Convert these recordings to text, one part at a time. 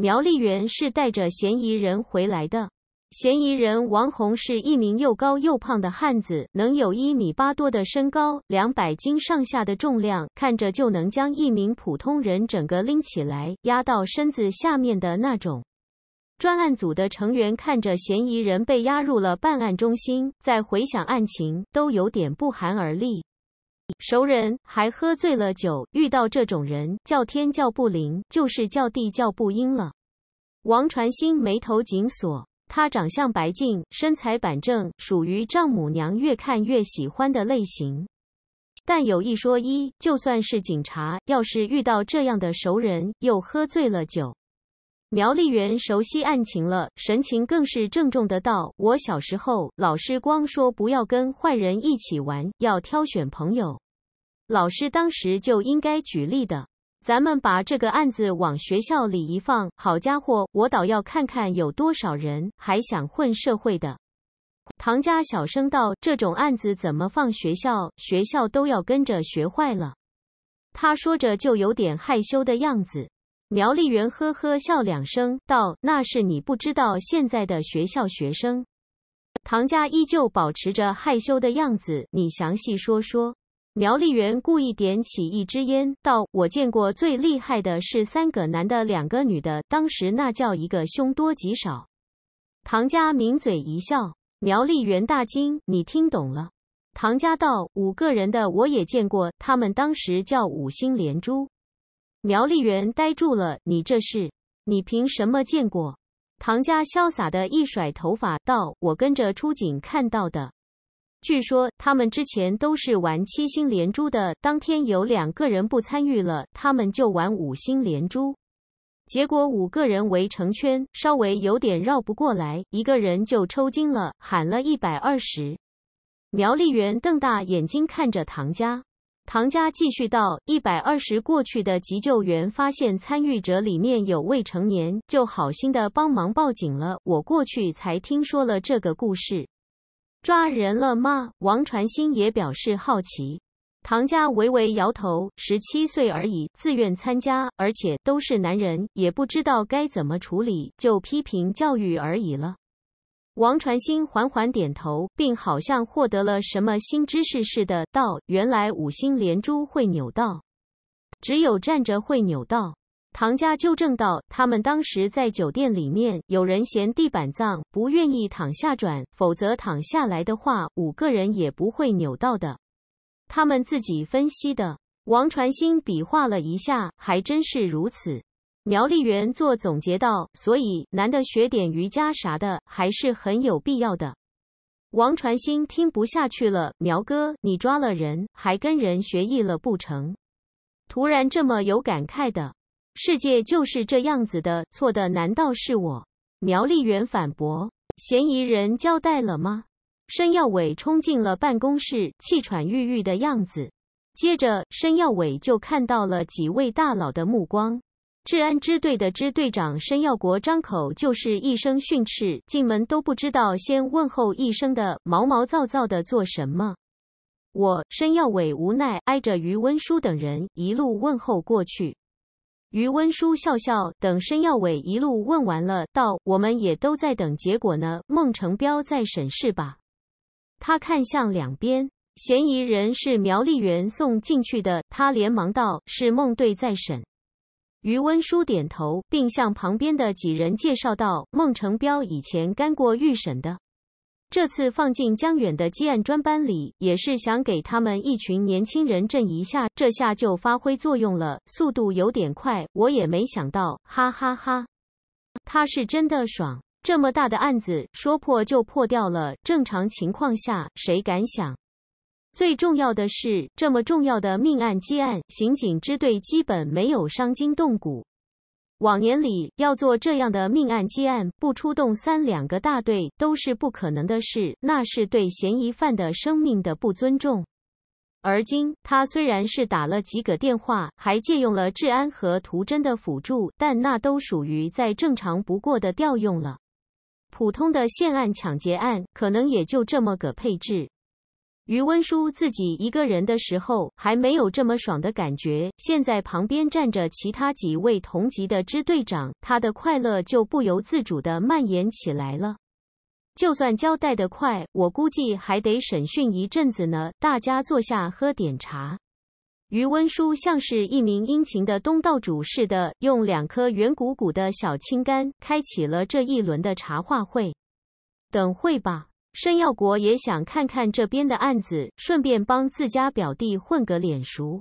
苗丽媛是带着嫌疑人回来的。嫌疑人王红是一名又高又胖的汉子，能有一米八多的身高，两百斤上下的重量，看着就能将一名普通人整个拎起来，压到身子下面的那种。专案组的成员看着嫌疑人被押入了办案中心，再回想案情，都有点不寒而栗。熟人还喝醉了酒，遇到这种人，叫天叫不灵，就是叫地叫不应了。王传新眉头紧锁，他长相白净，身材板正，属于丈母娘越看越喜欢的类型。但有一说一，就算是警察，要是遇到这样的熟人又喝醉了酒。苗丽媛熟悉案情了，神情更是郑重的道：“我小时候老师光说不要跟坏人一起玩，要挑选朋友。老师当时就应该举例的。咱们把这个案子往学校里一放，好家伙，我倒要看看有多少人还想混社会的。”唐家小声道：“这种案子怎么放学校？学校都要跟着学坏了。”他说着就有点害羞的样子。苗丽媛呵呵笑两声，道：“那是你不知道现在的学校学生。”唐家依旧保持着害羞的样子。你详细说说。苗丽媛故意点起一支烟，道：“我见过最厉害的是三个男的，两个女的，当时那叫一个凶多吉少。”唐家抿嘴一笑。苗丽媛大惊：“你听懂了？”唐家道：“五个人的我也见过，他们当时叫五星连珠。”苗丽媛呆住了，你这是？你凭什么见过？唐家潇洒的一甩头发，道：“我跟着出警看到的。据说他们之前都是玩七星连珠的，当天有两个人不参与了，他们就玩五星连珠。结果五个人围成圈，稍微有点绕不过来，一个人就抽筋了，喊了一百二十。”苗丽媛瞪大眼睛看着唐家。唐家继续到一百二十过去的急救员发现参与者里面有未成年，就好心的帮忙报警了。我过去才听说了这个故事，抓人了吗？王传新也表示好奇。唐家微微摇头，十七岁而已，自愿参加，而且都是男人，也不知道该怎么处理，就批评教育而已了。王传兴缓缓点头，并好像获得了什么新知识似的道：“原来五星连珠会扭到，只有站着会扭到。”唐家纠正道：“他们当时在酒店里面，有人嫌地板脏，不愿意躺下转，否则躺下来的话，五个人也不会扭到的。他们自己分析的。”王传兴比划了一下，还真是如此。苗丽媛做总结道：“所以男的学点瑜伽啥的还是很有必要的。”王传新听不下去了：“苗哥，你抓了人，还跟人学艺了不成？突然这么有感慨的，世界就是这样子的。错的难道是我？”苗丽媛反驳：“嫌疑人交代了吗？”申耀伟冲进了办公室，气喘吁吁的样子。接着，申耀伟就看到了几位大佬的目光。治安支队的支队长申耀国张口就是一声训斥，进门都不知道先问候一声的，毛毛躁躁的做什么？我申耀伟无奈挨着余温书等人一路问候过去。余温书笑笑，等申耀伟一路问完了，道：“我们也都在等结果呢。”孟成彪在审视吧？他看向两边，嫌疑人是苗丽媛送进去的，他连忙道：“是孟队在审。”余温书点头，并向旁边的几人介绍道：“孟成彪以前干过预审的，这次放进江远的积案专班里，也是想给他们一群年轻人震一下。这下就发挥作用了，速度有点快，我也没想到，哈哈哈，他是真的爽！这么大的案子，说破就破掉了。正常情况下，谁敢想？”最重要的是，这么重要的命案积案，刑警支队基本没有伤筋动骨。往年里要做这样的命案积案，不出动三两个大队都是不可能的事，那是对嫌疑犯的生命的不尊重。而今，他虽然是打了几个电话，还借用了治安和图侦的辅助，但那都属于再正常不过的调用了。普通的现案抢劫案，可能也就这么个配置。余温叔自己一个人的时候还没有这么爽的感觉，现在旁边站着其他几位同级的支队长，他的快乐就不由自主的蔓延起来了。就算交代的快，我估计还得审讯一阵子呢。大家坐下喝点茶。余温叔像是一名殷勤的东道主似的，用两颗圆鼓鼓的小青柑开启了这一轮的茶话会。等会吧。申耀国也想看看这边的案子，顺便帮自家表弟混个脸熟。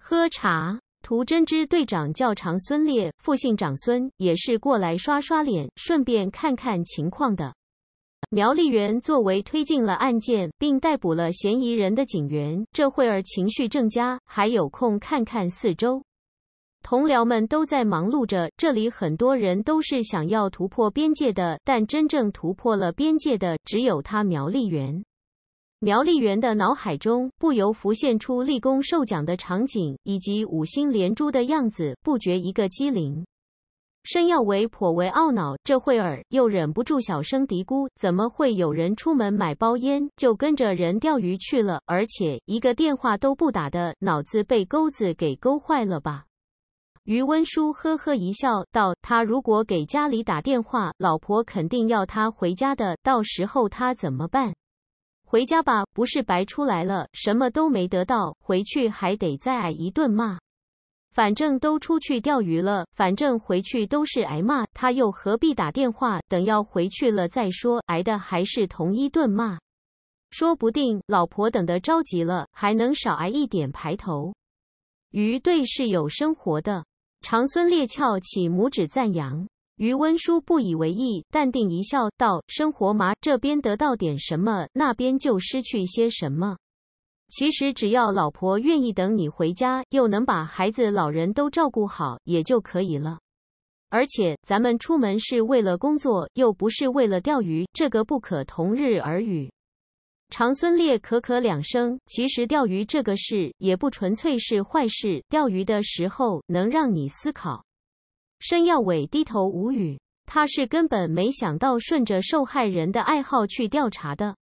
喝茶，涂真之队长叫长孙烈，复姓长孙，也是过来刷刷脸，顺便看看情况的。苗丽媛作为推进了案件并逮捕了嫌疑人的警员，这会儿情绪正佳，还有空看看四周。同僚们都在忙碌着，这里很多人都是想要突破边界的，但真正突破了边界的只有他苗立媛。苗立媛的脑海中不由浮现出立功受奖的场景，以及五星连珠的样子，不觉一个机灵。申耀伟颇为懊恼，这会儿又忍不住小声嘀咕：“怎么会有人出门买包烟，就跟着人钓鱼去了？而且一个电话都不打的，脑子被钩子给勾坏了吧？”余温书呵呵一笑，道：“他如果给家里打电话，老婆肯定要他回家的。到时候他怎么办？回家吧，不是白出来了，什么都没得到，回去还得再挨一顿骂。反正都出去钓鱼了，反正回去都是挨骂，他又何必打电话？等要回去了再说，挨的还是同一顿骂。说不定老婆等得着急了，还能少挨一点排头。鱼队是有生活的。”长孙烈翘起拇指赞扬，余温叔不以为意，淡定一笑，道：“生活嘛，这边得到点什么，那边就失去些什么。其实只要老婆愿意等你回家，又能把孩子老人都照顾好，也就可以了。而且咱们出门是为了工作，又不是为了钓鱼，这个不可同日而语。”长孙烈咳咳两声，其实钓鱼这个事也不纯粹是坏事。钓鱼的时候能让你思考。申耀伟低头无语，他是根本没想到顺着受害人的爱好去调查的。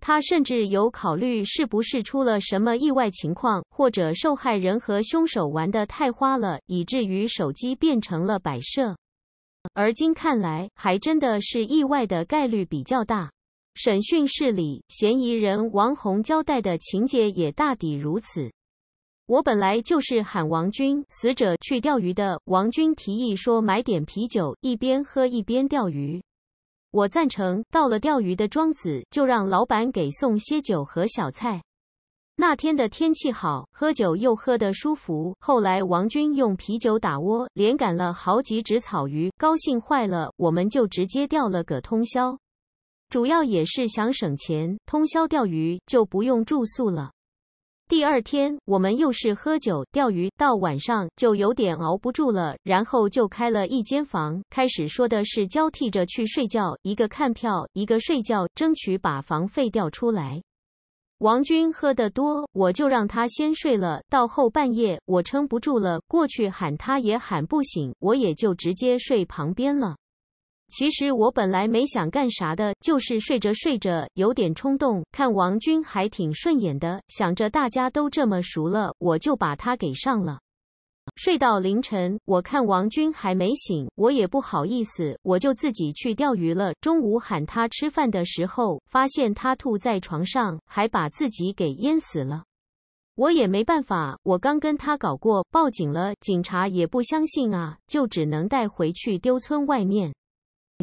他甚至有考虑是不是出了什么意外情况，或者受害人和凶手玩的太花了，以至于手机变成了摆设。而今看来，还真的是意外的概率比较大。审讯室里，嫌疑人王红交代的情节也大抵如此。我本来就是喊王军、死者去钓鱼的。王军提议说买点啤酒，一边喝一边钓鱼。我赞成。到了钓鱼的庄子，就让老板给送些酒和小菜。那天的天气好，喝酒又喝得舒服。后来王军用啤酒打窝，连赶了好几只草鱼，高兴坏了。我们就直接钓了个通宵。主要也是想省钱，通宵钓鱼就不用住宿了。第二天我们又是喝酒钓鱼，到晚上就有点熬不住了，然后就开了一间房。开始说的是交替着去睡觉，一个看票，一个睡觉，争取把房费掉出来。王军喝得多，我就让他先睡了。到后半夜我撑不住了，过去喊他也喊不醒，我也就直接睡旁边了。其实我本来没想干啥的，就是睡着睡着有点冲动，看王军还挺顺眼的，想着大家都这么熟了，我就把他给上了。睡到凌晨，我看王军还没醒，我也不好意思，我就自己去钓鱼了。中午喊他吃饭的时候，发现他吐在床上，还把自己给淹死了。我也没办法，我刚跟他搞过，报警了，警察也不相信啊，就只能带回去丢村外面。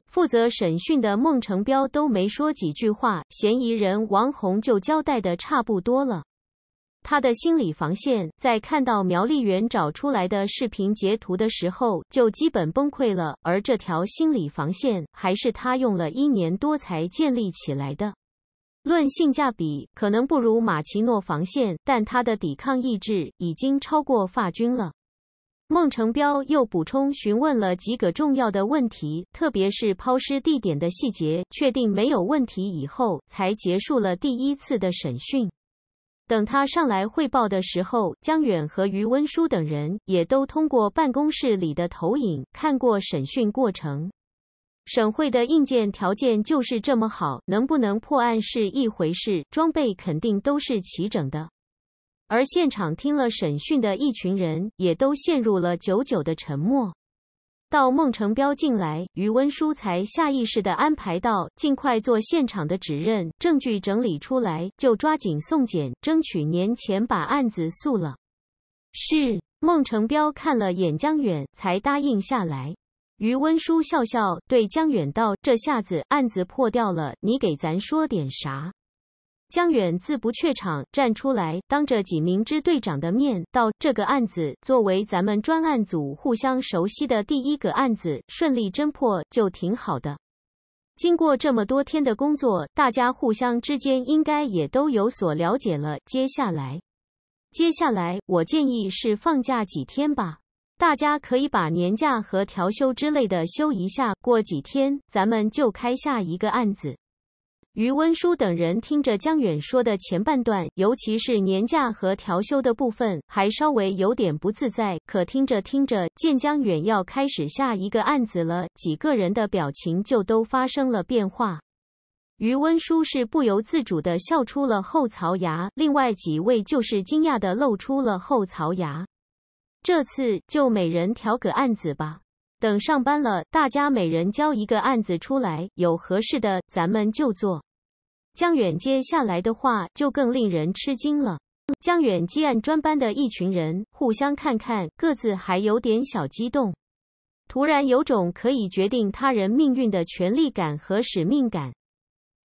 负责审讯的孟成彪都没说几句话，嫌疑人王红就交代的差不多了。他的心理防线在看到苗丽媛找出来的视频截图的时候就基本崩溃了，而这条心理防线还是他用了一年多才建立起来的。论性价比，可能不如马奇诺防线，但他的抵抗意志已经超过法军了。孟成彪又补充询问了几个重要的问题，特别是抛尸地点的细节，确定没有问题以后，才结束了第一次的审讯。等他上来汇报的时候，江远和余温书等人也都通过办公室里的投影看过审讯过程。省会的硬件条件就是这么好，能不能破案是一回事，装备肯定都是齐整的。而现场听了审讯的一群人也都陷入了久久的沉默。到孟成彪进来，余温书才下意识的安排到尽快做现场的指认，证据整理出来就抓紧送检，争取年前把案子诉了。是孟成彪看了眼江远，才答应下来。余温书笑笑对江远道：“这下子案子破掉了，你给咱说点啥？”江远自不怯场，站出来当着几名支队长的面，到这个案子作为咱们专案组互相熟悉的第一个案子，顺利侦破就挺好的。经过这么多天的工作，大家互相之间应该也都有所了解了。接下来，接下来我建议是放假几天吧，大家可以把年假和调休之类的休一下。过几天咱们就开下一个案子。余温书等人听着江远说的前半段，尤其是年假和调休的部分，还稍微有点不自在。可听着听着，见江远要开始下一个案子了，几个人的表情就都发生了变化。余温书是不由自主的笑出了后槽牙，另外几位就是惊讶的露出了后槽牙。这次就每人调个案子吧，等上班了，大家每人交一个案子出来，有合适的咱们就做。江远接下来的话就更令人吃惊了。江远接案专班的一群人互相看看，各自还有点小激动，突然有种可以决定他人命运的权利感和使命感。